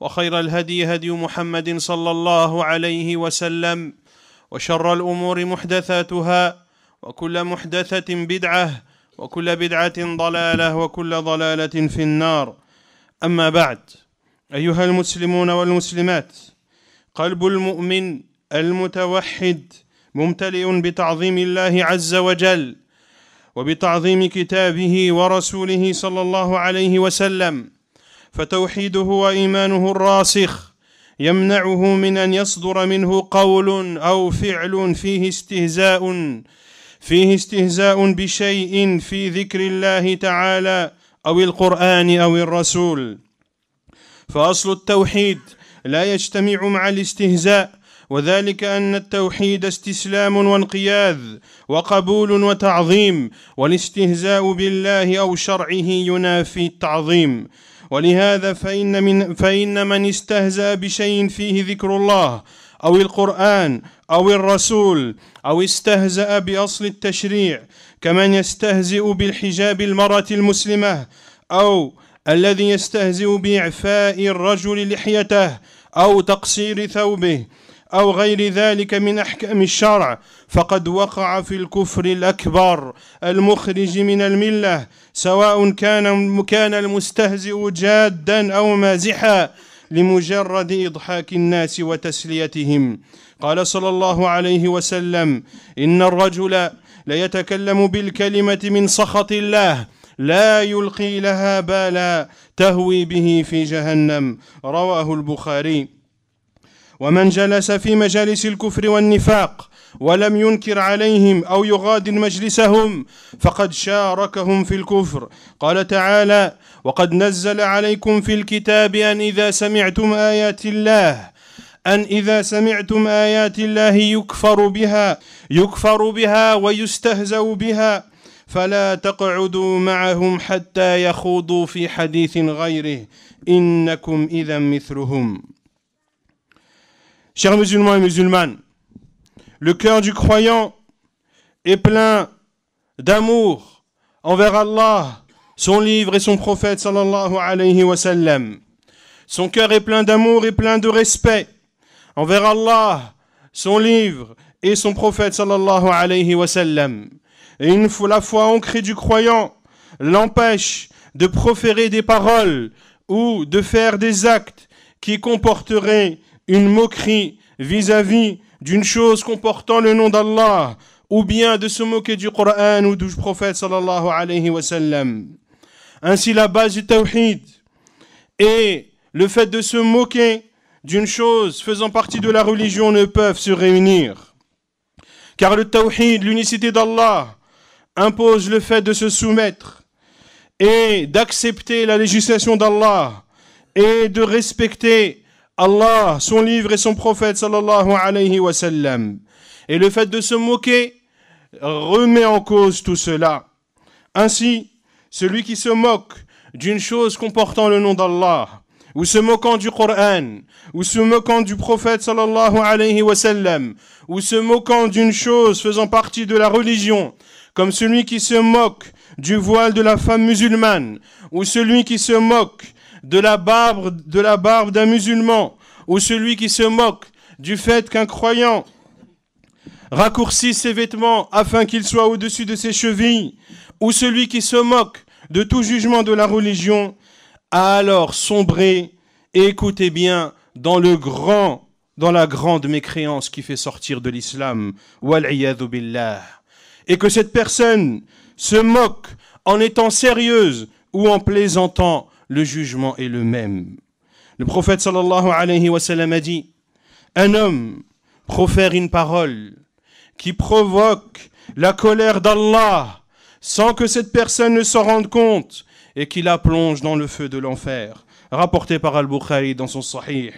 وخير الهدي هدي محمد صلى الله عليه وسلم وشر الامور محدثاتها وكل محدثه بدعه وكل بدعه ضلاله وكل ضلاله في النار اما بعد ايها المسلمون والمسلمات قلب المؤمن المتوحد ممتلئ بتعظيم الله عز وجل وبتعظيم كتابه ورسوله صلى الله عليه وسلم فتوحيده وايمانه الراسخ يمنعه من ان يصدر منه قول او فعل فيه استهزاء فيه استهزاء بشيء في ذكر الله تعالى او القران او الرسول فاصل التوحيد لا يجتمع مع الاستهزاء وذلك ان التوحيد استسلام وانقياذ وقبول وتعظيم والاستهزاء بالله او شرعه ينافي التعظيم ولهذا فإن, من فإن من استهزأ بشيء فيه ذكر الله أو القرآن أو الرسول أو استهزأ بأصل التشريع كمن يستهزئ بالحجاب المرأة المسلمة أو الذي يستهزئ بإعفاء الرجل لحيته أو تقصير ثوبه أو غير ذلك من أحكام الشرع فقد وقع في الكفر الأكبر المخرج من الملة سواء كان كان المستهزئ جادا أو مازحا لمجرد إضحاك الناس وتسليتهم قال صلى الله عليه وسلم إن الرجل ليتكلم بالكلمة من سخط الله لا يلقي لها بالا تهوي به في جهنم رواه البخاري ومن جلس في مجالس الكفر والنفاق ولم ينكر عليهم او يغادر مجلسهم فقد شاركهم في الكفر قال تعالى وقد نزل عليكم في الكتاب ان اذا سمعتم ايات الله أن إذا سمعتم آيات الله يكفر بها يكفر بها ويستهزأ بها فلا تقعدوا معهم حتى يخوضوا في حديث غيره إنكم إذا مثلهم Chers musulmans et musulmanes, le cœur du croyant est plein d'amour envers Allah, son livre et son prophète Son cœur est plein d'amour et plein de respect envers Allah, son livre et son prophète sallallahu Et la foi ancrée du croyant l'empêche de proférer des paroles ou de faire des actes qui comporteraient une moquerie vis-à-vis d'une chose comportant le nom d'Allah, ou bien de se moquer du Coran ou du prophète sallallahu alayhi wa Ainsi, la base du tawhid et le fait de se moquer d'une chose faisant partie de la religion ne peuvent se réunir. Car le tawhid, l'unicité d'Allah, impose le fait de se soumettre et d'accepter la législation d'Allah et de respecter Allah, son livre et son prophète sallallahu alayhi wa sallam. Et le fait de se moquer remet en cause tout cela. Ainsi, celui qui se moque d'une chose comportant le nom d'Allah, ou se moquant du Coran, ou se moquant du prophète sallallahu alayhi wa sallam, ou se moquant d'une chose faisant partie de la religion, comme celui qui se moque du voile de la femme musulmane, ou celui qui se moque de la barbe de la barbe d'un musulman ou celui qui se moque du fait qu'un croyant raccourcit ses vêtements afin qu'il soit au-dessus de ses chevilles ou celui qui se moque de tout jugement de la religion a alors sombré et écoutez bien dans le grand dans la grande mécréance qui fait sortir de l'islam billah et que cette personne se moque en étant sérieuse ou en plaisantant le jugement est le même. Le prophète sallallahu alayhi wa sallam a dit Un homme profère une parole qui provoque la colère d'Allah sans que cette personne ne s'en rende compte et qui la plonge dans le feu de l'enfer. Rapporté par Al-Bukhari dans son Sahih.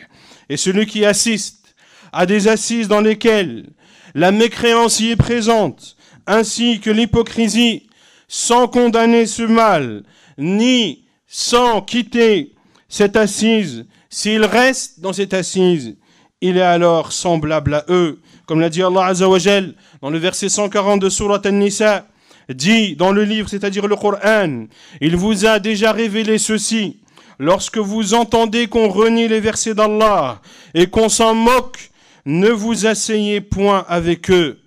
Et celui qui assiste à des assises dans lesquelles la mécréance y est présente, ainsi que l'hypocrisie, sans condamner ce mal, ni sans quitter cette assise, s'il reste dans cette assise, il est alors semblable à eux. Comme l'a dit Allah Azzawajal dans le verset 140 de Surah An-Nisa, dit dans le livre, c'est-à-dire le Coran, il vous a déjà révélé ceci. Lorsque vous entendez qu'on renie les versets d'Allah et qu'on s'en moque, ne vous asseyez point avec eux.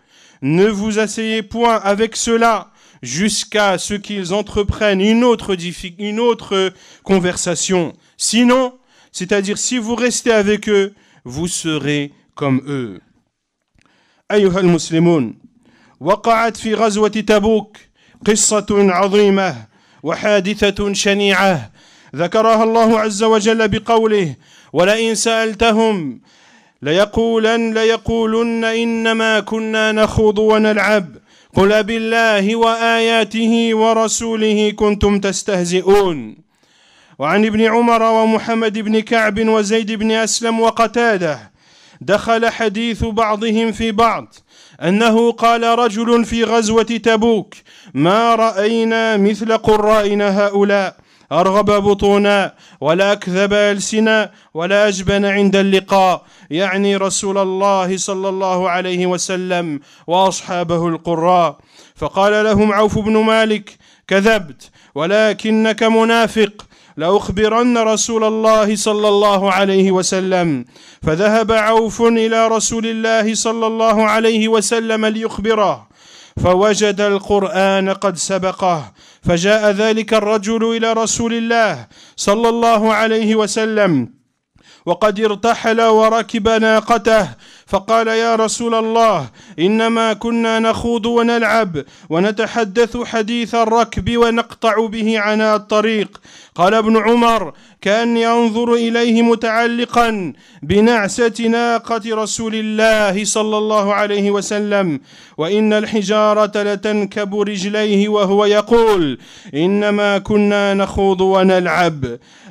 Ne vous asseyez point avec ceux-là jusqu'à ce qu'ils entreprennent une autre, une autre conversation. Sinon, c'est-à-dire si vous restez avec eux, vous serez comme eux. أيها المسلمون وقعت في غزوة تبوك قصة عظيمة وحادثة شنيعة ذكرها الله عز وجل بقوله ولئن سألتهم ليقولن ليقولن إنما كنا نخوض ونلعب قل بالله وآياته ورسوله كنتم تستهزئون وعن ابن عمر ومحمد بن كعب وزيد بن أسلم وقتاده دخل حديث بعضهم في بعض أنه قال رجل في غزوة تبوك ما رأينا مثل قرائنا هؤلاء أرغب بطونا ولا أكذب ألسنا ولا أجبن عند اللقاء يعني رسول الله صلى الله عليه وسلم وأصحابه القراء فقال لهم عوف بن مالك كذبت ولكنك منافق لأخبرن رسول الله صلى الله عليه وسلم فذهب عوف إلى رسول الله صلى الله عليه وسلم ليخبره فوجد القرآن قد سبقه فجاء ذلك الرجل إلى رسول الله صلى الله عليه وسلم وقد ارتحل وركب ناقته فقال يا رسول الله انما كنا نخوض ونلعب ونتحدث حديث الركب ونقطع به عناء الطريق قال ابن عمر كاني انظر اليه متعلقا بنعسه ناقه رسول الله صلى الله عليه وسلم وان الحجاره لتنكب رجليه وهو يقول انما كنا نخوض ونلعب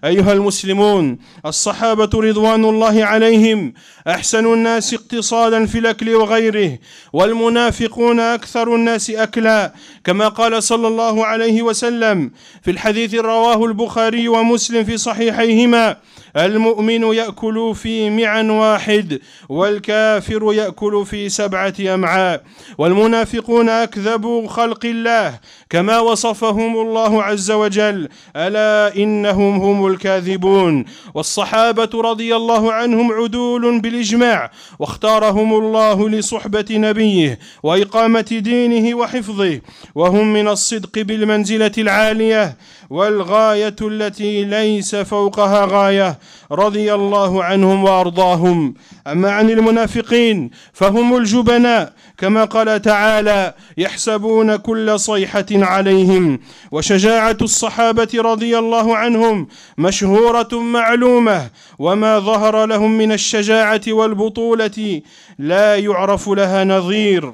ايها المسلمون الصحابه رضوان الله عليهم احسن الناس اقتصادا في الاكل وغيره والمنافقون اكثر الناس اكلا كما قال صلى الله عليه وسلم في الحديث رواه البخاري ومسلم في صحيح صحيحيهما المؤمن يأكل في معا واحد والكافر يأكل في سبعة أمعاء والمنافقون أكذب خلق الله كما وصفهم الله عز وجل ألا إنهم هم الكاذبون والصحابة رضي الله عنهم عدول بالإجماع واختارهم الله لصحبة نبيه وإقامة دينه وحفظه وهم من الصدق بالمنزلة العالية والغايه التي ليس فوقها غايه رضي الله عنهم وارضاهم اما عن المنافقين فهم الجبناء كما قال تعالى يحسبون كل صيحه عليهم وشجاعه الصحابه رضي الله عنهم مشهوره معلومه وما ظهر لهم من الشجاعه والبطوله لا يعرف لها نظير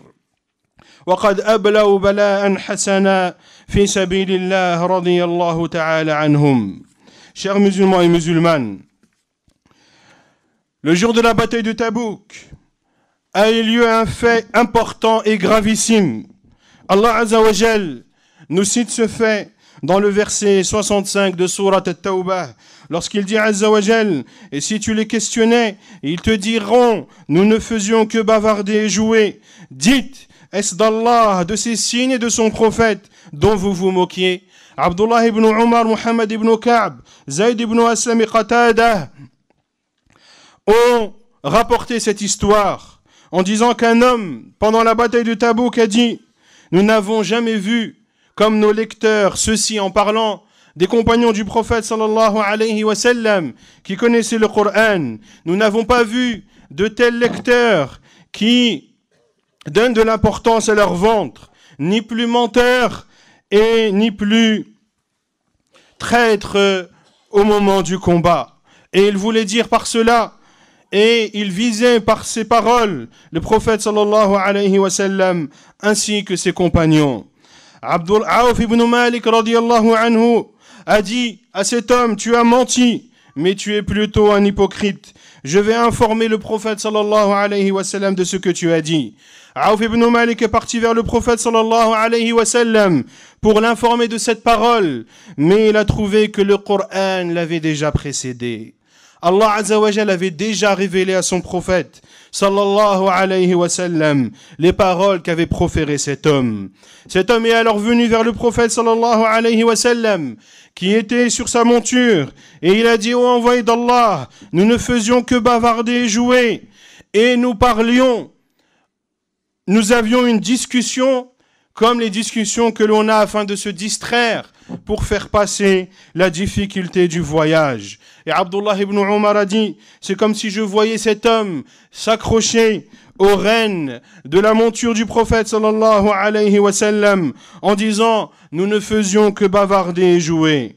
Chers musulmans et musulmanes, le jour de la bataille de Tabouk a eu lieu un fait important et gravissime. Allah Jal nous cite ce fait dans le verset 65 de Surat At-Tawbah, lorsqu'il dit Azzawajal, et si tu les questionnais, ils te diront, nous ne faisions que bavarder et jouer. Dites, est d'Allah, de ses signes et de son prophète dont vous vous moquiez Abdullah ibn Omar, Muhammad ibn Ka'b, Zayd ibn Aslam et Qatada ont rapporté cette histoire en disant qu'un homme, pendant la bataille de Tabouk, a dit Nous n'avons jamais vu, comme nos lecteurs, ceci en parlant des compagnons du prophète sallallahu alayhi wa sallam qui connaissaient le Coran. Nous n'avons pas vu de tels lecteurs qui Donne de l'importance à leur ventre, ni plus menteur et ni plus traître euh, au moment du combat. Et il voulait dire par cela, et il visait par ses paroles le prophète sallallahu alayhi wa sallam ainsi que ses compagnons. Abdul Aouf ibn Malik radiallahu anhu a dit à cet homme, tu as menti, mais tu es plutôt un hypocrite. Je vais informer le prophète sallallahu alayhi wa sallam de ce que tu as dit. Aouf ibn Malik est parti vers le prophète sallallahu alayhi wa sallam pour l'informer de cette parole, mais il a trouvé que le Coran l'avait déjà précédé. Allah Azzawajal avait déjà révélé à son prophète sallallahu alayhi wa sallam les paroles qu'avait proférées cet homme. Cet homme est alors venu vers le prophète sallallahu alayhi wa sallam qui était sur sa monture et il a dit au envoyé d'Allah, nous ne faisions que bavarder et jouer et nous parlions nous avions une discussion comme les discussions que l'on a afin de se distraire pour faire passer la difficulté du voyage. Et Abdullah ibn Omar a dit, c'est comme si je voyais cet homme s'accrocher aux rênes de la monture du prophète sallallahu alayhi wa sallam en disant, nous ne faisions que bavarder et jouer.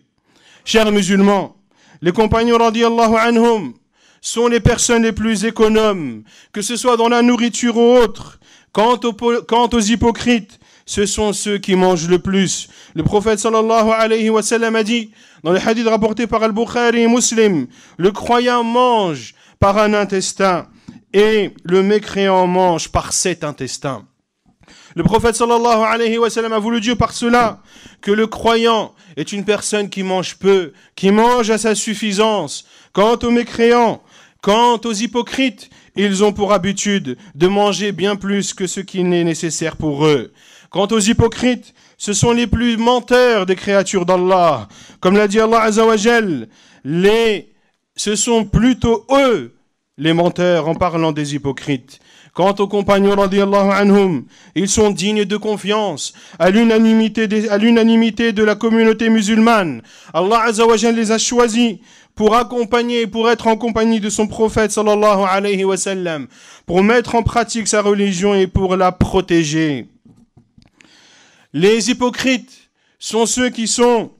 Chers musulmans, les compagnons radiallahu anhum sont les personnes les plus économes, que ce soit dans la nourriture ou autre, Quant aux, hypocrites, ce sont ceux qui mangent le plus. Le prophète a dit, dans les hadith rapportés par Al-Bukhari et Muslim, le croyant mange par un intestin et le mécréant mange par cet intestin. Le prophète a voulu dire par cela que le croyant est une personne qui mange peu, qui mange à sa suffisance. Quant aux mécréants, quant aux hypocrites, ils ont pour habitude de manger bien plus que ce qui n'est nécessaire pour eux. Quant aux hypocrites, ce sont les plus menteurs des créatures d'Allah. Comme l'a dit Allah Azzawajal, les, ce sont plutôt eux les menteurs en parlant des hypocrites. Quant aux compagnons ils sont dignes de confiance à l'unanimité de, la communauté musulmane. Allah Azzawajal les a choisis pour accompagner, pour être en compagnie de son prophète sallallahu alayhi wa sallam, pour mettre en pratique sa religion et pour la protéger. Les hypocrites sont ceux qui sont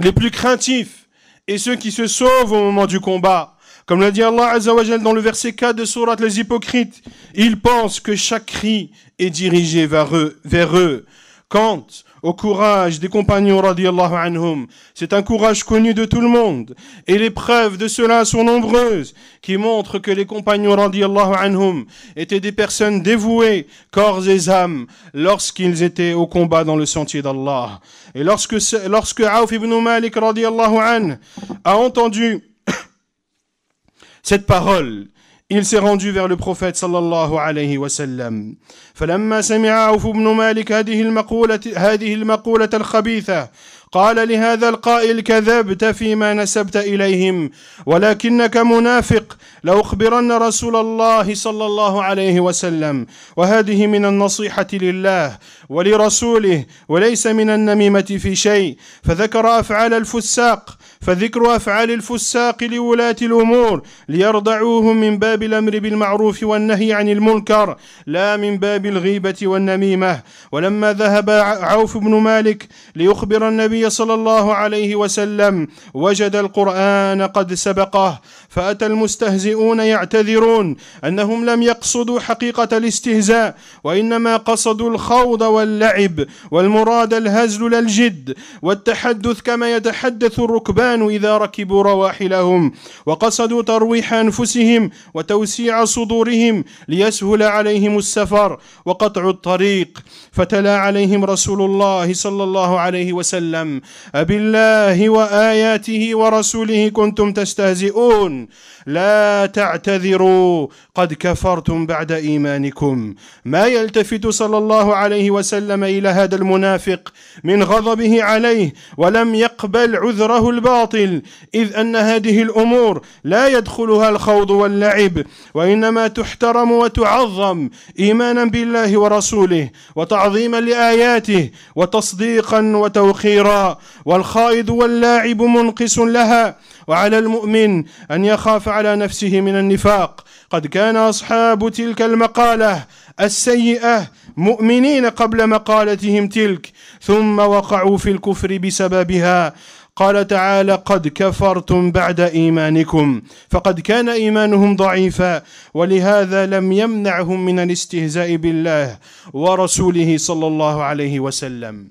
les plus craintifs et ceux qui se sauvent au moment du combat. Comme l'a dit Allah Jal dans le verset 4 de Sourate les hypocrites, ils pensent que chaque cri est dirigé vers eux. Vers eux. Quand au courage des compagnons radiallahu anhum. C'est un courage connu de tout le monde. Et les preuves de cela sont nombreuses qui montrent que les compagnons radiallahu anhum étaient des personnes dévouées, corps et âme, lorsqu'ils étaient au combat dans le sentier d'Allah. Et lorsque, lorsque Auf ibn Malik radiallahu a entendu cette parole il s'est rendu vers le prophète sallallahu alayhi wa sallam. فلما سمع عوف بن مالك هذه المقولة هذه المقولة الخبيثة قال لهذا القائل كذبت فيما نسبت إليهم ولكنك منافق لأخبرن رسول الله صلى الله عليه وسلم وهذه من النصيحة لله ولرسوله وليس من النميمة في شيء فذكر أفعال الفساق فذكر افعال الفساق لولاه الامور ليرضعوهم من باب الامر بالمعروف والنهي عن المنكر لا من باب الغيبه والنميمه ولما ذهب عوف بن مالك ليخبر النبي صلى الله عليه وسلم وجد القران قد سبقه فاتى المستهزئون يعتذرون انهم لم يقصدوا حقيقه الاستهزاء وانما قصدوا الخوض واللعب والمراد الهزل لا الجد والتحدث كما يتحدث الركبان كانوا إذا ركبوا رواحلهم وقصدوا ترويح أنفسهم وتوسيع صدورهم ليسهل عليهم السفر وقطع الطريق فتلا عليهم رسول الله صلى الله عليه وسلم أبالله وآياته ورسوله كنتم تستهزئون لا تعتذروا قد كفرتم بعد إيمانكم ما يلتفت صلى الله عليه وسلم إلى هذا المنافق من غضبه عليه ولم يقبل عذره الباطل باطل إذ أن هذه الأمور لا يدخلها الخوض واللعب وإنما تحترم وتعظم إيمانا بالله ورسوله وتعظيما لآياته وتصديقا وتوخيرا والخائض واللاعب منقص لها وعلى المؤمن أن يخاف على نفسه من النفاق قد كان أصحاب تلك المقالة السيئة مؤمنين قبل مقالتهم تلك ثم وقعوا في الكفر بسببها قال تعالى قد كفرتم بعد ايمانكم فقد كان ايمانهم ضعيفا ولهذا لم يمنعهم من الاستهزاء بالله ورسوله صلى الله عليه وسلم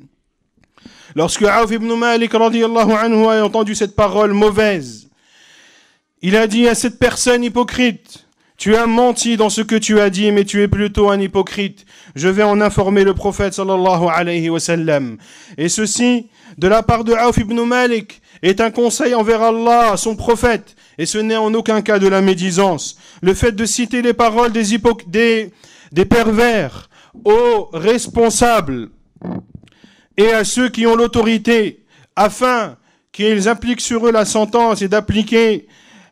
Lorsque Auf ibn Malik anhu a entendu cette parole mauvaise, il a dit à cette personne hypocrite Tu as menti dans ce que tu as dit, mais tu es plutôt un hypocrite. Je vais en informer le prophète sallallahu alayhi wa sallam. Et ceci, de la part de Aouf ibn Malik, est un conseil envers Allah, son prophète. Et ce n'est en aucun cas de la médisance. Le fait de citer les paroles des, des pervers aux responsables et à ceux qui ont l'autorité, afin qu'ils impliquent sur eux la sentence et d'appliquer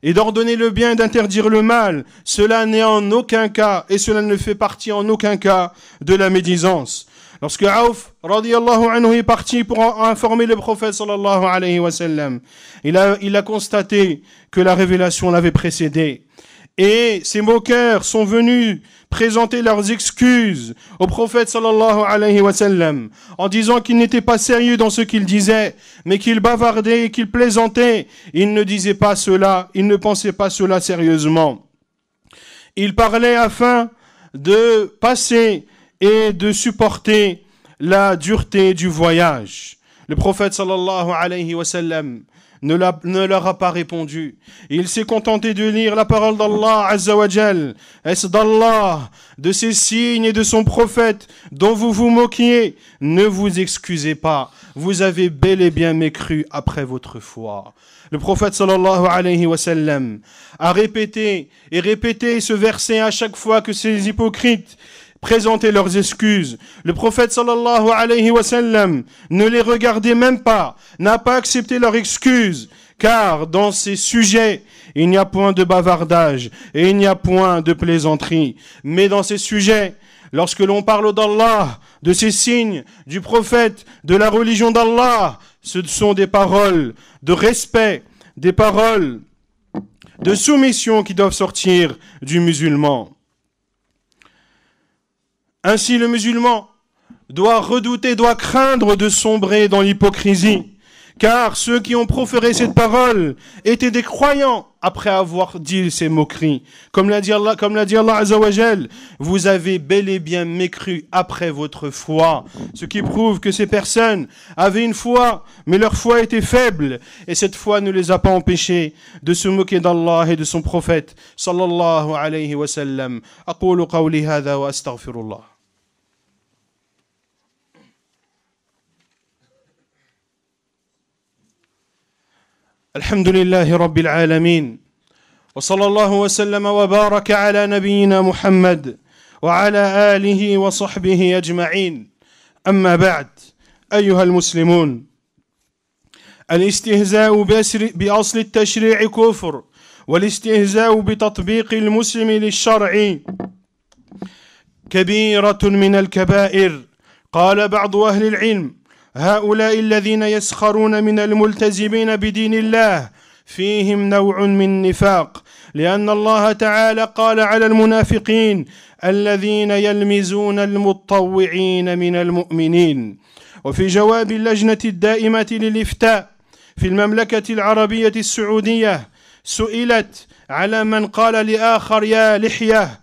et d'ordonner le bien et d'interdire le mal, cela n'est en aucun cas, et cela ne fait partie en aucun cas de la médisance. Lorsque Aouf, radiallahu anhu, est parti pour informer le prophète sallallahu alayhi wa sallam, il a, il a constaté que la révélation l'avait précédé. Et ces moqueurs sont venus présenter leurs excuses au prophète sallallahu alayhi wa sallam en disant qu'il n'était pas sérieux dans ce qu'il disait, mais qu'il bavardait et qu'il plaisantait. Il ne disait pas cela, il ne pensait pas cela sérieusement. Il parlait afin de passer et de supporter la dureté du voyage. Le prophète sallallahu alayhi wa sallam ne, la, leur a pas répondu. Il s'est contenté de lire la parole d'Allah Azzawajal. Est-ce d'Allah, de ses signes et de son prophète dont vous vous moquiez Ne vous excusez pas. Vous avez bel et bien mécru après votre foi. Le prophète sallallahu alayhi wa sallam a répété et répété ce verset à chaque fois que ces hypocrites présenter leurs excuses. Le prophète sallallahu alayhi wa sallam ne les regardait même pas, n'a pas accepté leurs excuses, car dans ces sujets, il n'y a point de bavardage et il n'y a point de plaisanterie. Mais dans ces sujets, lorsque l'on parle d'Allah, de ses signes, du prophète, de la religion d'Allah, ce sont des paroles de respect, des paroles de soumission qui doivent sortir du musulman. Ainsi le musulman doit redouter, doit craindre de sombrer dans l'hypocrisie, car ceux qui ont proféré cette parole étaient des croyants après avoir dit ces moqueries. Comme l'a dit Allah, comme vous avez bel et bien mécru après votre foi. Ce qui prouve que ces personnes avaient une foi, mais leur foi était faible. Et cette foi ne les a pas empêchés de se moquer d'Allah et de son prophète. Sallallahu alayhi wa sallam. الحمد لله رب العالمين وصلى الله وسلم وبارك على نبينا محمد وعلى آله وصحبه أجمعين أما بعد أيها المسلمون الاستهزاء بأصل التشريع كفر والاستهزاء بتطبيق المسلم للشرع كبيرة من الكبائر قال بعض أهل العلم هؤلاء الذين يسخرون من الملتزمين بدين الله فيهم نوع من نفاق لان الله تعالى قال على المنافقين الذين يلمزون المتطوعين من المؤمنين وفي جواب اللجنه الدائمه للافتاء في المملكه العربيه السعوديه سئلت على من قال لاخر يا لحيه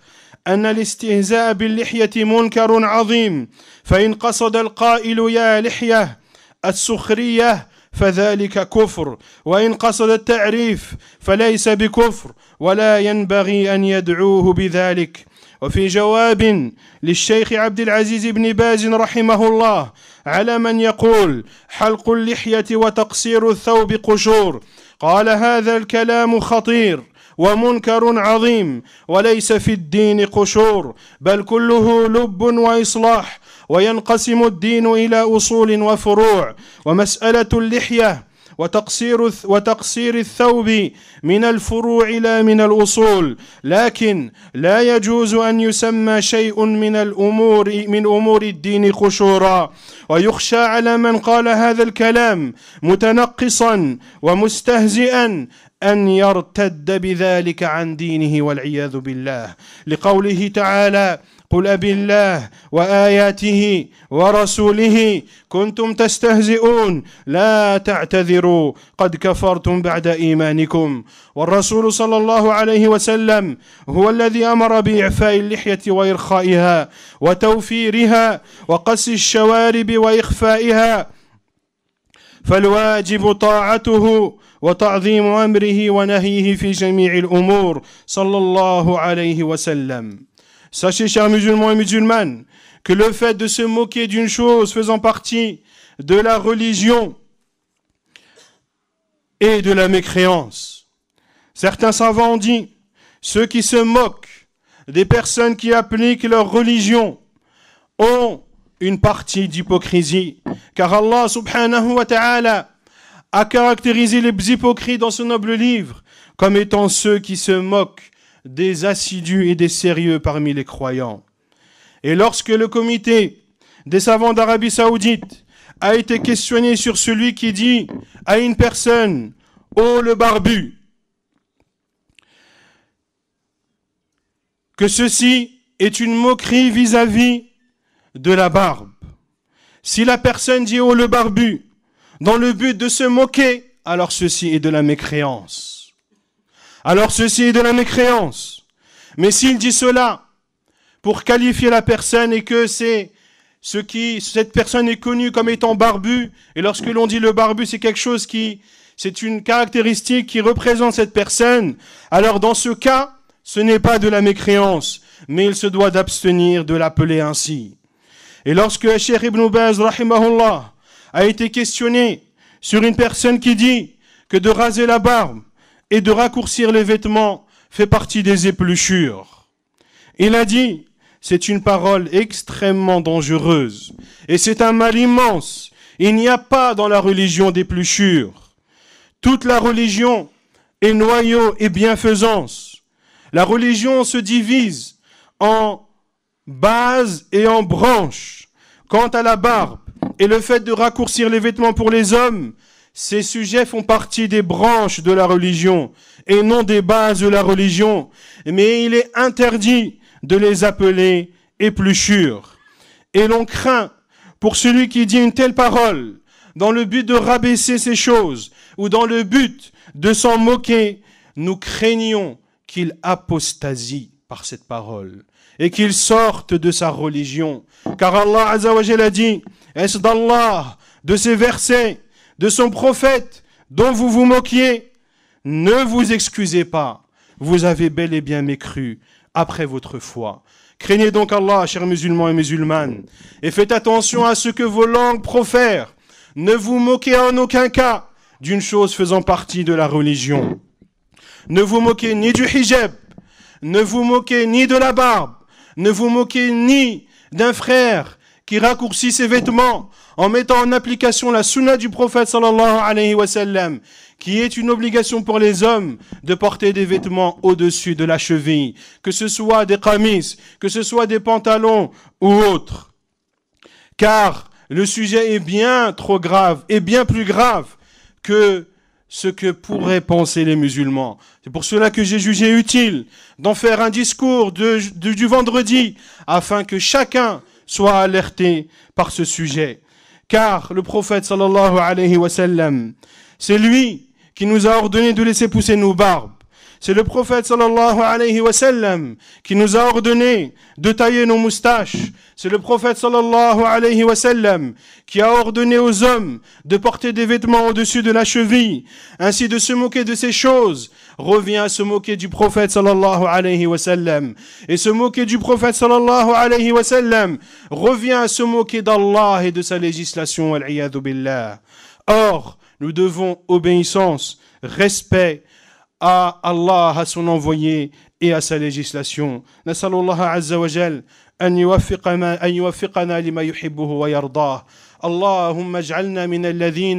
أن الاستهزاء باللحية منكر عظيم فإن قصد القائل يا لحية السخرية فذلك كفر وإن قصد التعريف فليس بكفر ولا ينبغي أن يدعوه بذلك وفي جواب للشيخ عبد العزيز بن باز رحمه الله على من يقول حلق اللحية وتقصير الثوب قشور قال هذا الكلام خطير ومنكر عظيم وليس في الدين قشور بل كله لب واصلاح وينقسم الدين الى اصول وفروع ومساله اللحيه وتقصير وتقصير الثوب من الفروع لا من الاصول لكن لا يجوز ان يسمى شيء من الامور من امور الدين قشورا ويخشى على من قال هذا الكلام متنقصا ومستهزئا أن يرتد بذلك عن دينه والعياذ بالله لقوله تعالى قل أب الله وآياته ورسوله كنتم تستهزئون لا تعتذروا قد كفرتم بعد إيمانكم والرسول صلى الله عليه وسلم هو الذي أمر بإعفاء اللحية وإرخائها وتوفيرها وقس الشوارب وإخفائها فالواجب طاعته Sachez, chers musulmans et musulmanes, que le fait de se moquer d'une chose faisant partie de la religion et de la mécréance. Certains savants ont dit, ceux qui se moquent des personnes qui appliquent leur religion ont une partie d'hypocrisie, car Allah subhanahu wa ta'ala a caractérisé les hypocrites dans ce noble livre comme étant ceux qui se moquent des assidus et des sérieux parmi les croyants. Et lorsque le comité des savants d'Arabie saoudite a été questionné sur celui qui dit à une personne, ô oh, le barbu, que ceci est une moquerie vis-à-vis de la barbe. Si la personne dit, ô oh, le barbu, dans le but de se moquer, alors ceci est de la mécréance. Alors ceci est de la mécréance. Mais s'il dit cela pour qualifier la personne et que c'est ce qui, cette personne est connue comme étant barbu, et lorsque l'on dit le barbu, c'est quelque chose qui, c'est une caractéristique qui représente cette personne, alors dans ce cas, ce n'est pas de la mécréance, mais il se doit d'abstenir de l'appeler ainsi. Et lorsque Cheikh Ibn Baz, rahimahullah, a été questionné sur une personne qui dit que de raser la barbe et de raccourcir les vêtements fait partie des épluchures. Il a dit, c'est une parole extrêmement dangereuse et c'est un mal immense. Il n'y a pas dans la religion d'épluchures. Toute la religion est noyau et bienfaisance. La religion se divise en base et en branches. Quant à la barbe, et le fait de raccourcir les vêtements pour les hommes, ces sujets font partie des branches de la religion et non des bases de la religion, mais il est interdit de les appeler épluchures. Et l'on craint pour celui qui dit une telle parole dans le but de rabaisser ces choses ou dans le but de s'en moquer, nous craignons qu'il apostasie par cette parole et qu'ils sortent de sa religion. Car Allah Azzawajal a dit, est-ce d'Allah, de ses versets, de son prophète, dont vous vous moquiez Ne vous excusez pas, vous avez bel et bien mécru après votre foi. Craignez donc Allah, chers musulmans et musulmanes, et faites attention à ce que vos langues profèrent. Ne vous moquez en aucun cas d'une chose faisant partie de la religion. Ne vous moquez ni du hijab, ne vous moquez ni de la barbe, ne vous moquez ni d'un frère qui raccourcit ses vêtements en mettant en application la sunnah du prophète sallallahu alayhi wa sallam, qui est une obligation pour les hommes de porter des vêtements au-dessus de la cheville, que ce soit des kamis, que ce soit des pantalons ou autres. Car le sujet est bien trop grave et bien plus grave que ce que pourraient penser les musulmans. C'est pour cela que j'ai jugé utile d'en faire un discours du vendredi, afin que chacun soit alerté par ce sujet. Car le prophète sallallahu alayhi wa sallam, c'est lui qui nous a ordonné de laisser pousser nos barbes c'est le prophète sallallahu alayhi wa sallam qui nous a ordonné de tailler nos moustaches. C'est le prophète sallallahu alayhi wa sallam qui a ordonné aux hommes de porter des vêtements au-dessus de la cheville. Ainsi de se moquer de ces choses revient à se moquer du prophète sallallahu alayhi wa sallam. Et se moquer du prophète sallallahu alayhi wa sallam revient à se moquer d'Allah et de sa législation. Or, nous devons obéissance, respect, à Allah, à son envoyé, et à sa législation. نسأل الله عز وجل أن يوفقنا أن يوفقنا لما يحبه ويرضاه. اللهم اجعلنا من الذين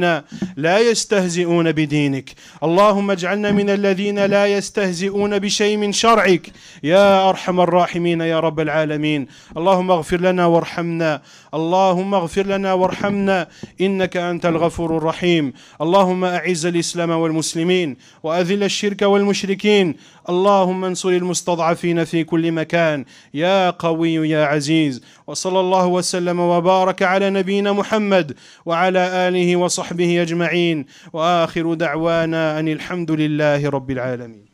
لا يستهزئون بدينك اللهم اجعلنا من الذين لا يستهزئون بشيء من شرعك يا ارحم الراحمين يا رب العالمين اللهم اغفر لنا وارحمنا اللهم اغفر لنا وارحمنا انك انت الغفور الرحيم اللهم اعز الاسلام والمسلمين واذل الشرك والمشركين اللهم انصر المستضعفين في كل مكان يا قوي يا عزيز وصلى الله وسلم وبارك على نبينا محمد وعلى اله وصحبه اجمعين واخر دعوانا ان الحمد لله رب العالمين